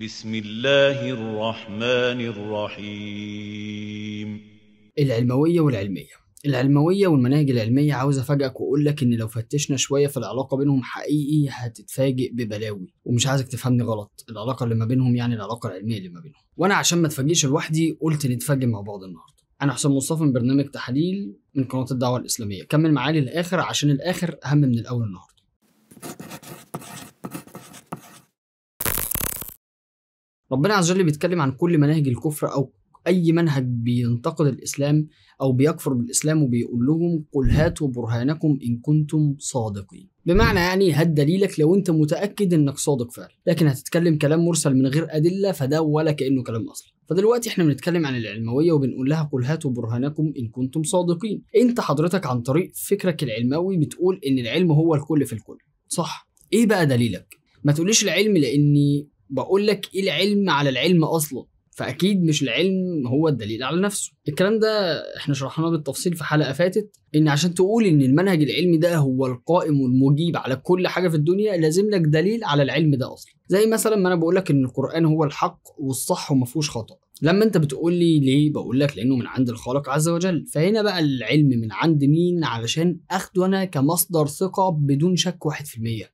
بسم الله الرحمن الرحيم العلموية والعلمية العلموية والمناهج العلمية عاوز أفاجئك وأقول لك إن لو فتشنا شوية في العلاقة بينهم حقيقي هتتفاجئ ببلاوي ومش عايزك تفهمني غلط العلاقة اللي ما بينهم يعني العلاقة العلمية اللي ما بينهم وأنا عشان ما تفاجئش لوحدي قلت نتفاجئ مع بعض النهاردة أنا حسام مصطفى من برنامج تحليل من قناة الدعوة الإسلامية كمل معايا للآخر عشان الآخر أهم من الأول النهاردة ربنا عز وجل بيتكلم عن كل مناهج الكفر او اي منهج بينتقد الاسلام او بيكفر بالاسلام وبيقول لهم قل هاتوا برهانكم ان كنتم صادقين بمعنى يعني هات دليلك لو انت متاكد انك صادق فعلا لكن هتتكلم كلام مرسل من غير ادله فده ولا كانه كلام اصلا فدلوقتي احنا بنتكلم عن العلمويه وبنقول لها قل هاتوا برهانكم ان كنتم صادقين انت حضرتك عن طريق فكرك العلموي بتقول ان العلم هو الكل في الكل صح ايه بقى دليلك ما تقوليش العلم لاني بقول لك ايه العلم على العلم اصلا فاكيد مش العلم هو الدليل على نفسه الكلام ده احنا شرحناه بالتفصيل في حلقه فاتت ان عشان تقول ان المنهج العلمي ده هو القائم والمجيب على كل حاجه في الدنيا لازم لك دليل على العلم ده اصلا زي مثلا ما انا بقول لك ان القران هو الحق والصح وما فيهوش خطا لما انت بتقول لي ليه بقول لك لانه من عند الخالق عز وجل فهنا بقى العلم من عند مين علشان اخده انا كمصدر ثقه بدون شك 1%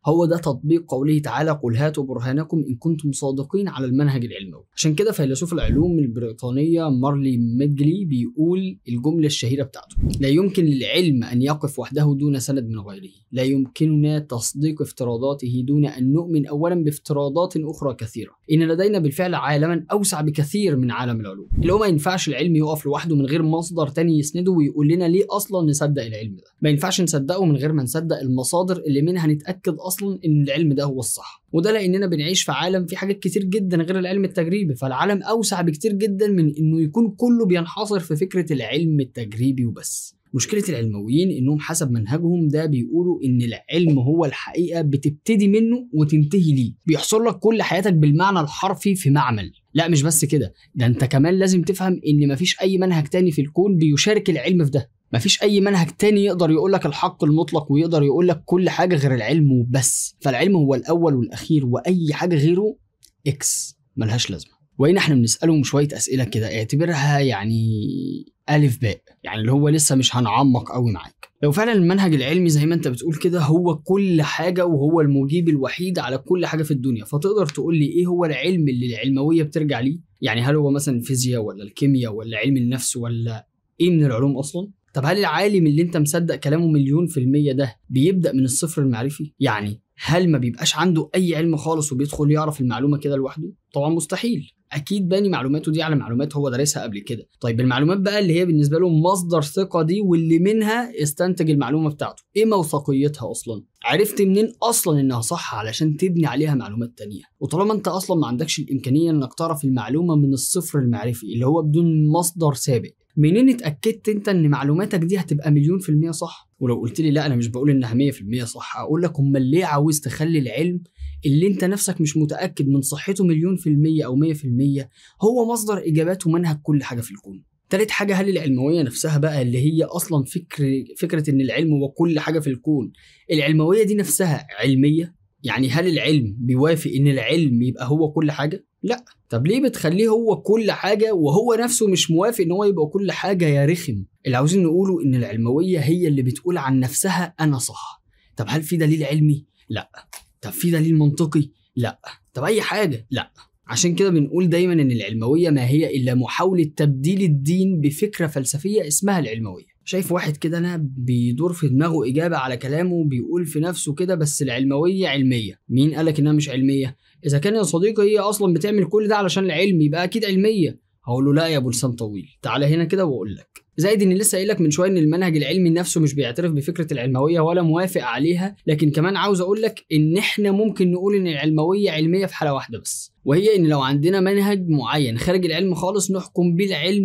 هو ده تطبيق قوله تعالى قل هاتوا برهانكم ان كنتم صادقين على المنهج العلمي عشان كده فيلسوف العلوم البريطانيه مارلي ميدجلي بيقول الجمله الشهيره بتاعته لا يمكن للعلم ان يقف وحده دون سند من غيره لا يمكننا تصديق افتراضاته دون ان نؤمن اولا بافتراضات اخرى كثيره ان لدينا بالفعل عالما اوسع بكثير من عالم العلوم اللي هو ما ينفعش العلم يقف لوحده من غير مصدر تاني يسنده ويقول لنا ليه اصلا نصدق العلم ده ما ينفعش نصدقه من غير ما نصدق المصادر اللي منها نتاكد اصلا ان العلم ده هو الصح وده لاننا بنعيش في عالم فيه حاجات كتير جدا غير العلم التجريبي فالعالم اوسع بكتير جدا من انه يكون كله بينحصر في فكره العلم التجريبي وبس مشكله العلمويين انهم حسب منهجهم ده بيقولوا ان العلم هو الحقيقه بتبتدي منه وتنتهي ليه بيحصر لك كل حياتك بالمعنى الحرفي في معمل لا مش بس كده ده انت كمان لازم تفهم ان مفيش اي منهج تاني في الكون بيشارك العلم في ده مفيش اي منهج تاني يقدر يقول لك الحق المطلق ويقدر يقول لك كل حاجه غير العلم وبس فالعلم هو الاول والاخير واي حاجه غيره اكس ملهاش لازمه وإن احنا بنسالهم شويه اسئله كده اعتبرها يعني الف باء يعني اللي هو لسه مش هنعمق قوي معاك لو فعلا المنهج العلمي زي ما انت بتقول كده هو كل حاجه وهو المجيب الوحيد على كل حاجه في الدنيا فتقدر تقول لي ايه هو العلم اللي العلمويه بترجع ليه يعني هل هو مثلا الفيزياء ولا الكيمياء ولا علم النفس ولا ايه من العلوم اصلا طب هل العالم اللي انت مصدق كلامه مليون في المية ده بيبدأ من الصفر المعرفي؟ يعني هل ما بيبقاش عنده اي علم خالص وبيدخل يعرف المعلومه كده لوحده طبعا مستحيل اكيد باني معلوماته دي على معلومات هو دارسها قبل كده طيب المعلومات بقى اللي هي بالنسبه له مصدر ثقه دي واللي منها استنتج المعلومه بتاعته ايه موثقيتها اصلا عرفت منين اصلا انها صح علشان تبني عليها معلومات تانية وطالما انت اصلا ما عندكش الامكانيه انك تعرف المعلومه من الصفر المعرفي اللي هو بدون مصدر سابق منين اتاكدت انت ان معلوماتك دي هتبقى مليون في المية صح ولو قلت لي لا انا مش بقول انها 100% صح اقول لك امال ليه عاوز تخلي العلم اللي انت نفسك مش متاكد من صحته مليون في الميه او 100% هو مصدر اجابات ومنهج كل حاجه في الكون تالت حاجة هل العلموية نفسها بقى اللي هي أصلا فكر فكرة إن العلم هو كل حاجة في الكون، العلموية دي نفسها علمية؟ يعني هل العلم بيوافق إن العلم يبقى هو كل حاجة؟ لا طب ليه بتخليه هو كل حاجه وهو نفسه مش موافق ان هو يبقى كل حاجه يا رخم اللي عاوزين نقوله ان العلمويه هي اللي بتقول عن نفسها انا صح طب هل في دليل علمي لا طب في دليل منطقي لا طب اي حاجه لا عشان كده بنقول دايما ان العلمويه ما هي الا محاوله تبديل الدين بفكره فلسفيه اسمها العلمويه شايف واحد كده انا بيدور في دماغه اجابه على كلامه بيقول في نفسه كده بس العلمويه علميه مين قالك انها مش علميه اذا كان يا صديقي هي اصلا بتعمل كل ده علشان العلم يبقى اكيد علميه هقول له لا يا ابو لسان طويل تعالى هنا كده واقول لك زائد اني لسه قايل لك من شويه ان المنهج العلمي نفسه مش بيعترف بفكره العلمويه ولا موافق عليها لكن كمان عاوز اقول لك ان احنا ممكن نقول ان العلمويه علميه في حاله واحده بس وهي ان لو عندنا منهج معين خارج العلم خالص نحكم بيه العلم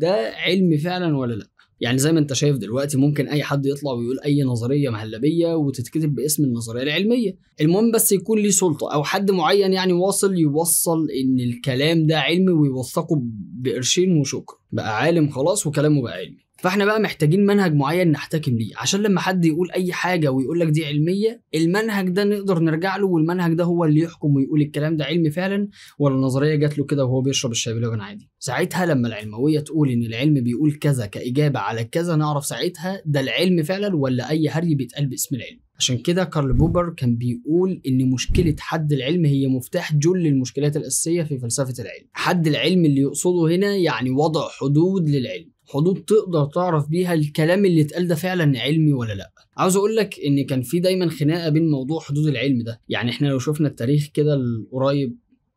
ده علم فعلا ولا لا يعني زي ما انت شايف دلوقتي ممكن اي حد يطلع ويقول اي نظريه مهلبيه وتتكتب باسم النظريه العلميه المهم بس يكون ليه سلطه او حد معين يعني واصل يوصل ان الكلام ده علمي ويوثقه بقرشين وشكر بقى عالم خلاص وكلامه بقى علمي فاحنا بقى محتاجين منهج معين نحتكم ليه عشان لما حد يقول اي حاجه ويقول لك دي علميه المنهج ده نقدر نرجع له والمنهج ده هو اللي يحكم ويقول الكلام ده علمي فعلا ولا نظريه جات له كده وهو بيشرب الشاي بلبن عادي ساعتها لما العلمويه تقول ان العلم بيقول كذا كاجابه على كذا نعرف ساعتها ده العلم فعلا ولا اي هري بيتقال باسم العلم عشان كده كارل بوبر كان بيقول ان مشكله حد العلم هي مفتاح جل المشكلات الاساسيه في فلسفه العلم حد العلم اللي يقصده هنا يعني وضع حدود للعلم حدود تقدر تعرف بيها الكلام اللي اتقال ده فعلا علمي ولا لا عاوز اقول لك ان كان في دايما خناقه بين موضوع حدود العلم ده يعني احنا لو شفنا التاريخ كده القريب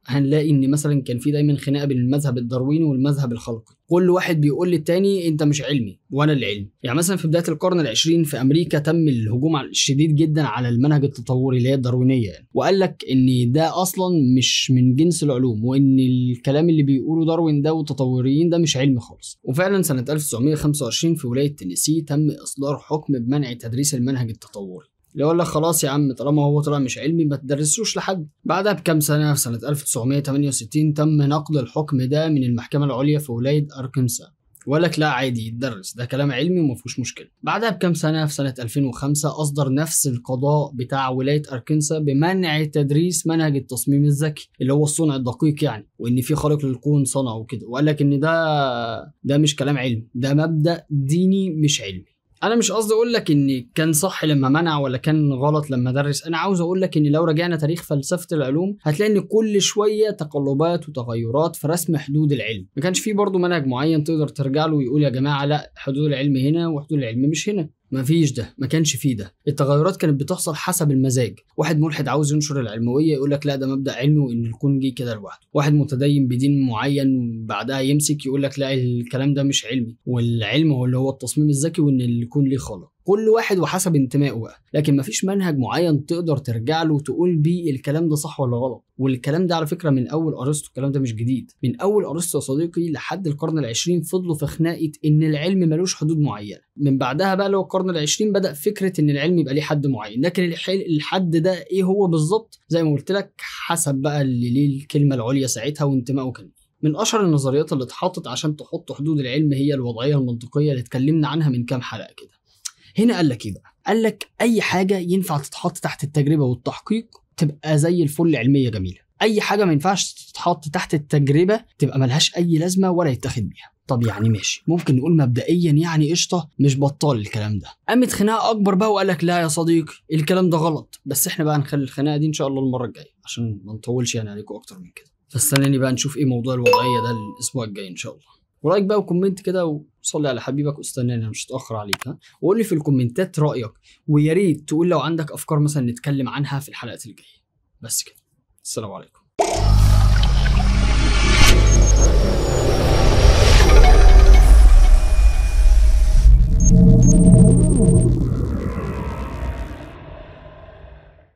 هنلاقي ان مثلا كان في دايما خناقه بين المذهب الدارويني والمذهب الخلقي كل واحد بيقول للتاني انت مش علمي وانا اللي علمي يعني مثلا في بدايه القرن العشرين في امريكا تم الهجوم الشديد جدا على المنهج التطوري اللي هي الداروينيه يعني وقال لك ان ده اصلا مش من جنس العلوم وان الكلام اللي بيقوله داروين ده والتطوريين ده مش علمي خالص وفعلا سنه 1925 في ولايه تينيسي تم اصدار حكم بمنع تدريس المنهج التطوري اللي يقول لك خلاص يا عم طالما هو طلع مش علمي ما تدرسوش لحد بعدها بكام سنه في سنه 1968 تم نقض الحكم ده من المحكمه العليا في ولايه اركنسا وقال لك لا عادي يتدرس ده كلام علمي وما فيهوش مشكله بعدها بكام سنه في سنه 2005 اصدر نفس القضاء بتاع ولايه اركنسا بمنع تدريس منهج التصميم الذكي اللي هو الصنع الدقيق يعني وان في خارق للكون صنعه وكده وقال لك ان ده ده مش كلام علمي ده مبدا ديني مش علمي انا مش قصدي اقول لك ان كان صح لما منع ولا كان غلط لما درس انا عاوز اقول لك ان لو رجعنا تاريخ فلسفه العلوم هتلاقي ان كل شويه تقلبات وتغيرات في رسم حدود العلم ما كانش في برضه منهج معين تقدر ترجع له ويقول يا جماعه لا حدود العلم هنا وحدود العلم مش هنا مفيش ده ما كانش فيه ده التغيرات كانت بتحصل حسب المزاج واحد ملحد عاوز ينشر العلمويه يقول لك لا ده مبدا علمي وان الكون جه كده لوحده واحد متدين بدين معين بعدها يمسك يقول لك لا الكلام ده مش علمي والعلم هو اللي هو التصميم الذكي وان الكون ليه خالق كل واحد وحسب انتمائه بقى لكن مفيش منهج معين تقدر ترجع له وتقول بيه الكلام ده صح ولا غلط والكلام ده على فكره من اول ارسطو الكلام ده مش جديد من اول ارسطو يا صديقي لحد القرن العشرين فضلوا في خناقه ان العلم ملوش حدود معينه من بعدها بقى لو القرن العشرين بدا فكره ان العلم يبقى ليه حد معين لكن الحد ده ايه هو بالظبط زي ما قلت لك حسب بقى اللي ليه الكلمه العليا ساعتها وانتمائه كان إيه. من اشهر النظريات اللي اتحطت عشان تحط حدود العلم هي الوضعيه المنطقيه اللي اتكلمنا عنها من كام حلقه كده هنا قال لك ايه بقى؟ قال لك اي حاجه ينفع تتحط تحت التجربه والتحقيق تبقى زي الفل علميه جميله اي حاجه ما ينفعش تتحط تحت التجربه تبقى ملهاش اي لازمه ولا يتاخد بيها طب يعني ماشي ممكن نقول مبدئيا يعني قشطه مش بطال الكلام ده قامت خناقه اكبر بقى وقال لك لا يا صديقي الكلام ده غلط بس احنا بقى هنخلي الخناقه دي ان شاء الله المره الجايه عشان ما نطولش يعني عليكم اكتر من كده فاستناني بقى نشوف ايه موضوع الوضعيه ده الاسبوع الجاي ان شاء الله ولايك بقى وكومنت كده وصلي على حبيبك واستناني انا مش هتاخر عليك ها وقول لي في الكومنتات رايك ويا ريت تقول لو عندك افكار مثلا نتكلم عنها في الحلقات الجايه بس كده السلام عليكم